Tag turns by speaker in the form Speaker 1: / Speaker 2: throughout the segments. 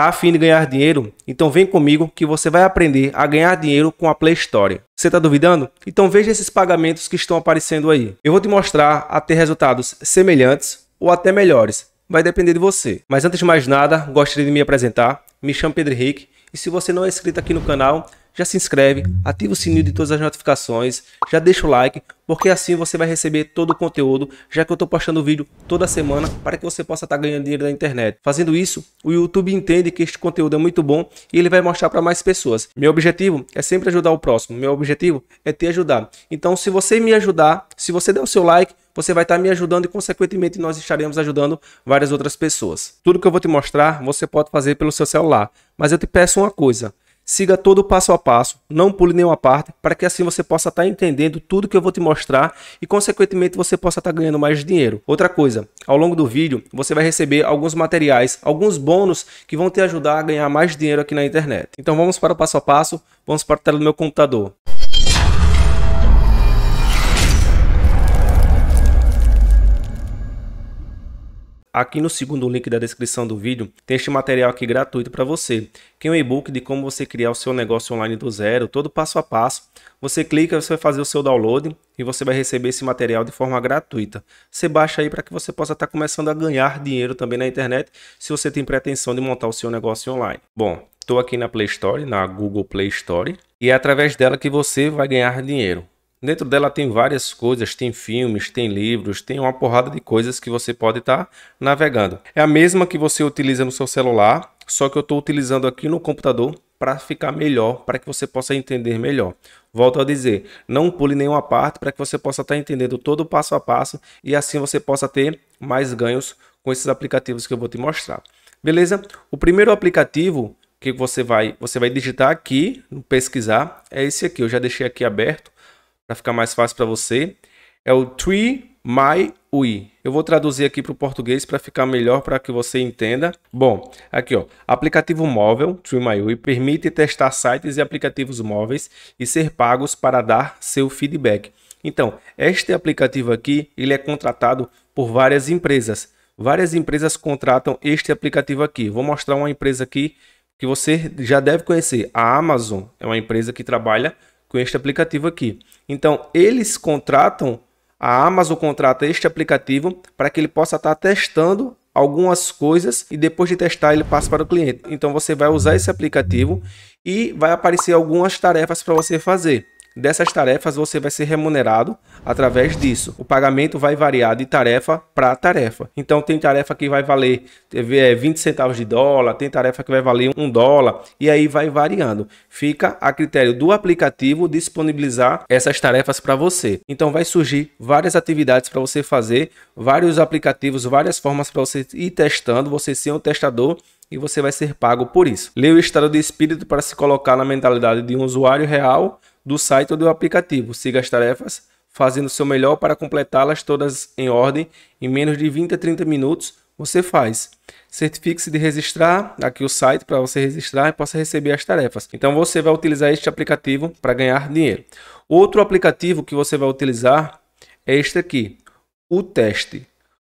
Speaker 1: Tá afim de ganhar dinheiro? Então vem comigo que você vai aprender a ganhar dinheiro com a Play Store. Você está duvidando? Então veja esses pagamentos que estão aparecendo aí. Eu vou te mostrar a ter resultados semelhantes ou até melhores. Vai depender de você. Mas antes de mais nada, gostaria de me apresentar. Me chamo Pedro Henrique. E se você não é inscrito aqui no canal, já se inscreve, ativa o sininho de todas as notificações, já deixa o like, porque assim você vai receber todo o conteúdo, já que eu estou postando vídeo toda semana para que você possa estar tá ganhando dinheiro na internet. Fazendo isso, o YouTube entende que este conteúdo é muito bom e ele vai mostrar para mais pessoas. Meu objetivo é sempre ajudar o próximo, meu objetivo é te ajudar. Então, se você me ajudar, se você der o seu like, você vai estar tá me ajudando e, consequentemente, nós estaremos ajudando várias outras pessoas. Tudo que eu vou te mostrar, você pode fazer pelo seu celular. Mas eu te peço uma coisa, Siga todo o passo a passo, não pule nenhuma parte, para que assim você possa estar tá entendendo tudo que eu vou te mostrar e, consequentemente, você possa estar tá ganhando mais dinheiro. Outra coisa, ao longo do vídeo você vai receber alguns materiais, alguns bônus que vão te ajudar a ganhar mais dinheiro aqui na internet. Então vamos para o passo a passo, vamos para a tela do meu computador. Aqui no segundo link da descrição do vídeo tem este material aqui gratuito para você, que é um e-book de como você criar o seu negócio online do zero, todo passo a passo. Você clica, você vai fazer o seu download e você vai receber esse material de forma gratuita. Você baixa aí para que você possa estar tá começando a ganhar dinheiro também na internet, se você tem pretensão de montar o seu negócio online. Bom, estou aqui na Play Store, na Google Play Store, e é através dela que você vai ganhar dinheiro. Dentro dela tem várias coisas, tem filmes, tem livros, tem uma porrada de coisas que você pode estar tá navegando. É a mesma que você utiliza no seu celular, só que eu estou utilizando aqui no computador para ficar melhor, para que você possa entender melhor. Volto a dizer, não pule nenhuma parte para que você possa estar tá entendendo todo o passo a passo e assim você possa ter mais ganhos com esses aplicativos que eu vou te mostrar. Beleza? O primeiro aplicativo que você vai, você vai digitar aqui, pesquisar, é esse aqui. Eu já deixei aqui aberto para ficar mais fácil para você. É o Tree My UI. Eu vou traduzir aqui para o português para ficar melhor para que você entenda. Bom, aqui ó, aplicativo móvel TreeMyUI permite testar sites e aplicativos móveis e ser pagos para dar seu feedback. Então, este aplicativo aqui, ele é contratado por várias empresas. Várias empresas contratam este aplicativo aqui. Vou mostrar uma empresa aqui que você já deve conhecer. A Amazon é uma empresa que trabalha com este aplicativo aqui. Então, eles contratam, a Amazon contrata este aplicativo para que ele possa estar testando algumas coisas e depois de testar ele passa para o cliente. Então você vai usar esse aplicativo e vai aparecer algumas tarefas para você fazer. Dessas tarefas você vai ser remunerado através disso. O pagamento vai variar de tarefa para tarefa. Então tem tarefa que vai valer 20 é, centavos de dólar, tem tarefa que vai valer um dólar e aí vai variando. Fica a critério do aplicativo disponibilizar essas tarefas para você. Então vai surgir várias atividades para você fazer, vários aplicativos, várias formas para você ir testando, você ser um testador e você vai ser pago por isso. Leia o estado de espírito para se colocar na mentalidade de um usuário real do site ou do aplicativo. Siga as tarefas, fazendo o seu melhor para completá-las todas em ordem. Em menos de 20 a 30 minutos, você faz. Certifique-se de registrar aqui o site para você registrar e possa receber as tarefas. Então você vai utilizar este aplicativo para ganhar dinheiro. Outro aplicativo que você vai utilizar é este aqui, o teste.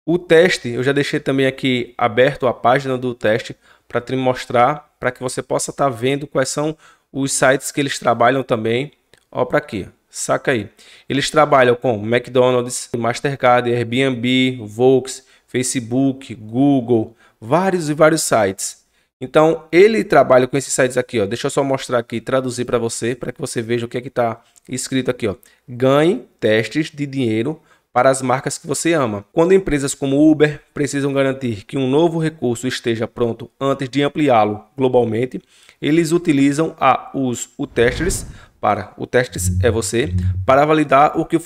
Speaker 1: O teste, eu já deixei também aqui aberto a página do teste para te mostrar, para que você possa estar tá vendo quais são os sites que eles trabalham também Ó, para aqui. Saca aí. Eles trabalham com McDonald's, Mastercard, Airbnb, Volks, Facebook, Google, vários e vários sites. Então, ele trabalha com esses sites aqui, ó. Deixa eu só mostrar aqui, traduzir para você, para que você veja o que é que tá escrito aqui, ó. Ganhe testes de dinheiro para as marcas que você ama. Quando empresas como Uber precisam garantir que um novo recurso esteja pronto antes de ampliá-lo globalmente, eles utilizam a os o testers para. O teste é você. Para validar o que,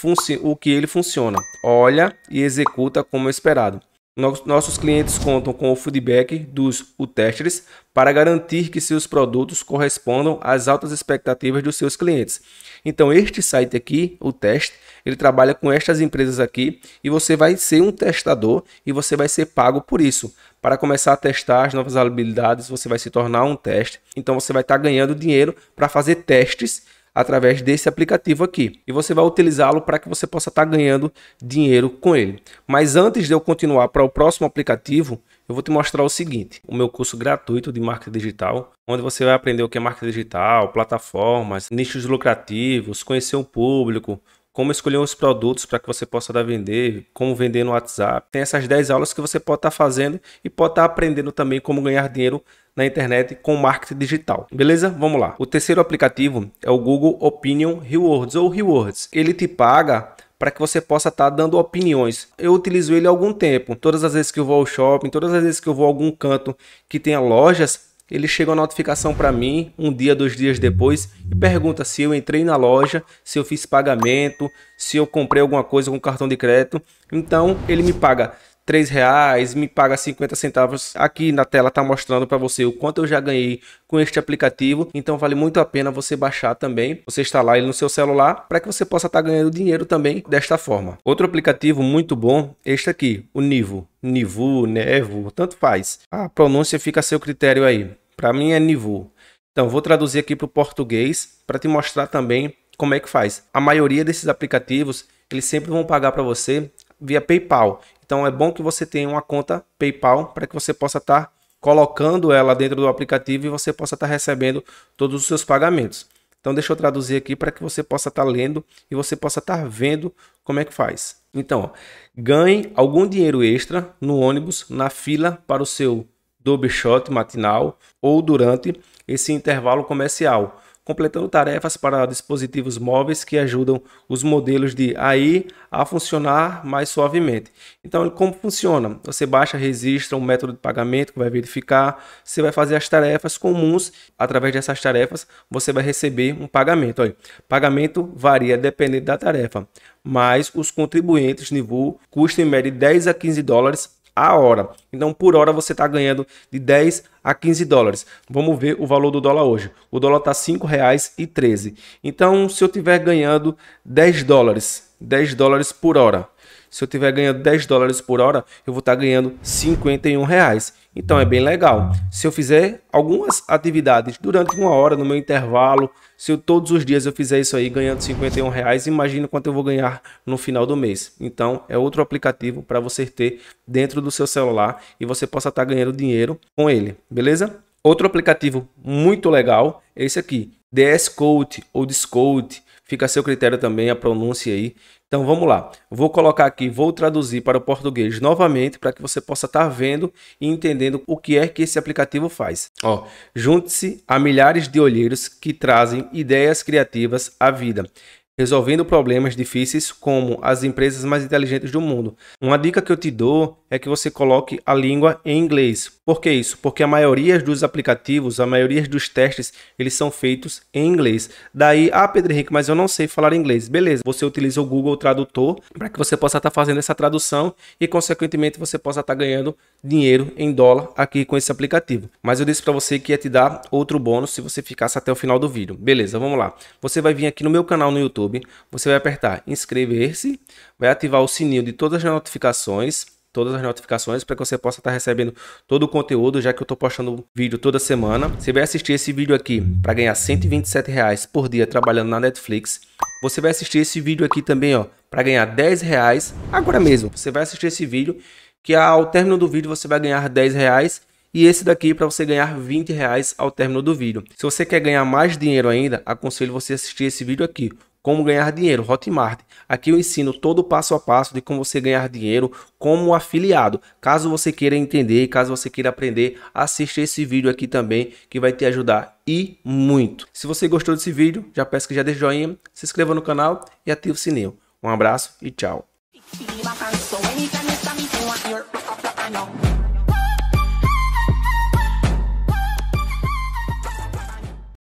Speaker 1: o que ele funciona. Olha e executa como esperado. Nossos clientes contam com o feedback dos testers para garantir que seus produtos correspondam às altas expectativas dos seus clientes. Então, este site aqui, o teste, ele trabalha com estas empresas aqui e você vai ser um testador e você vai ser pago por isso. Para começar a testar as novas habilidades, você vai se tornar um teste. Então, você vai estar tá ganhando dinheiro para fazer testes através desse aplicativo aqui. E você vai utilizá-lo para que você possa estar tá ganhando dinheiro com ele. Mas antes de eu continuar para o próximo aplicativo, eu vou te mostrar o seguinte, o meu curso gratuito de marketing digital, onde você vai aprender o que é marketing digital, plataformas, nichos lucrativos, conhecer o público, como escolher os produtos para que você possa dar vender, como vender no WhatsApp. Tem essas 10 aulas que você pode estar tá fazendo e pode estar tá aprendendo também como ganhar dinheiro na internet com marketing digital. Beleza? Vamos lá. O terceiro aplicativo é o Google Opinion Rewards ou Rewards. Ele te paga para que você possa estar tá dando opiniões. Eu utilizo ele há algum tempo. Todas as vezes que eu vou ao shopping, todas as vezes que eu vou a algum canto que tenha lojas, ele chega uma notificação para mim um dia, dois dias depois e pergunta se eu entrei na loja, se eu fiz pagamento, se eu comprei alguma coisa com cartão de crédito. Então ele me paga três reais, me paga 50 centavos. Aqui na tela tá mostrando para você o quanto eu já ganhei com este aplicativo. Então vale muito a pena você baixar também, você instalar ele no seu celular para que você possa estar tá ganhando dinheiro também desta forma. Outro aplicativo muito bom, este aqui, o Nivo. Nivu, Nevo, tanto faz. A pronúncia fica a seu critério aí. Para mim é Nivu. Então, vou traduzir aqui para o português para te mostrar também como é que faz. A maioria desses aplicativos, eles sempre vão pagar para você via PayPal. Então, é bom que você tenha uma conta PayPal para que você possa estar tá colocando ela dentro do aplicativo e você possa estar tá recebendo todos os seus pagamentos. Então, deixa eu traduzir aqui para que você possa estar tá lendo e você possa estar tá vendo como é que faz. Então, ó, ganhe algum dinheiro extra no ônibus, na fila para o seu do Bichote matinal ou durante esse intervalo comercial, completando tarefas para dispositivos móveis que ajudam os modelos de AI a funcionar mais suavemente. Então, como funciona? Você baixa, registra um método de pagamento que vai verificar, você vai fazer as tarefas comuns, através dessas tarefas você vai receber um pagamento. Olha, pagamento varia dependendo da tarefa, mas os contribuintes nível custam em média 10 a 15 dólares a hora. Então, por hora você está ganhando de 10 a 15 dólares. Vamos ver o valor do dólar hoje. O dólar está R$ 5,13. Então, se eu estiver ganhando 10 dólares, 10 dólares por hora, se eu tiver ganhando 10 dólares por hora, eu vou estar tá ganhando 51 reais. Então é bem legal. Se eu fizer algumas atividades durante uma hora no meu intervalo, se eu, todos os dias eu fizer isso aí ganhando 51 reais, imagina quanto eu vou ganhar no final do mês. Então é outro aplicativo para você ter dentro do seu celular e você possa estar tá ganhando dinheiro com ele, beleza? Outro aplicativo muito legal é esse aqui, DS Code ou Discode. Fica a seu critério também a pronúncia aí, então vamos lá. Vou colocar aqui, vou traduzir para o português novamente para que você possa estar tá vendo e entendendo o que é que esse aplicativo faz. Ó, junte-se a milhares de olheiros que trazem ideias criativas à vida resolvendo problemas difíceis como as empresas mais inteligentes do mundo. Uma dica que eu te dou é que você coloque a língua em inglês. Por que isso? Porque a maioria dos aplicativos, a maioria dos testes, eles são feitos em inglês. Daí, ah, Pedro Henrique, mas eu não sei falar inglês. Beleza, você utiliza o Google Tradutor para que você possa estar tá fazendo essa tradução e, consequentemente, você possa estar tá ganhando dinheiro em dólar aqui com esse aplicativo. Mas eu disse para você que ia te dar outro bônus se você ficasse até o final do vídeo. Beleza, vamos lá. Você vai vir aqui no meu canal no YouTube YouTube, você vai apertar inscrever-se, vai ativar o sininho de todas as notificações, todas as notificações para que você possa estar tá recebendo todo o conteúdo, já que eu estou postando vídeo toda semana. Você vai assistir esse vídeo aqui para ganhar 127 reais por dia trabalhando na Netflix. Você vai assistir esse vídeo aqui também, ó, para ganhar 10 reais agora mesmo. Você vai assistir esse vídeo que ao término do vídeo você vai ganhar 10 reais e esse daqui para você ganhar 20 reais ao término do vídeo. Se você quer ganhar mais dinheiro ainda, aconselho você a assistir esse vídeo aqui, como ganhar dinheiro, Hotmart. Aqui eu ensino todo o passo a passo de como você ganhar dinheiro como afiliado. Caso você queira entender, caso você queira aprender, assista esse vídeo aqui também que vai te ajudar e muito. Se você gostou desse vídeo, já peço que já deixe joinha, se inscreva no canal e ative o sininho. Um abraço e tchau.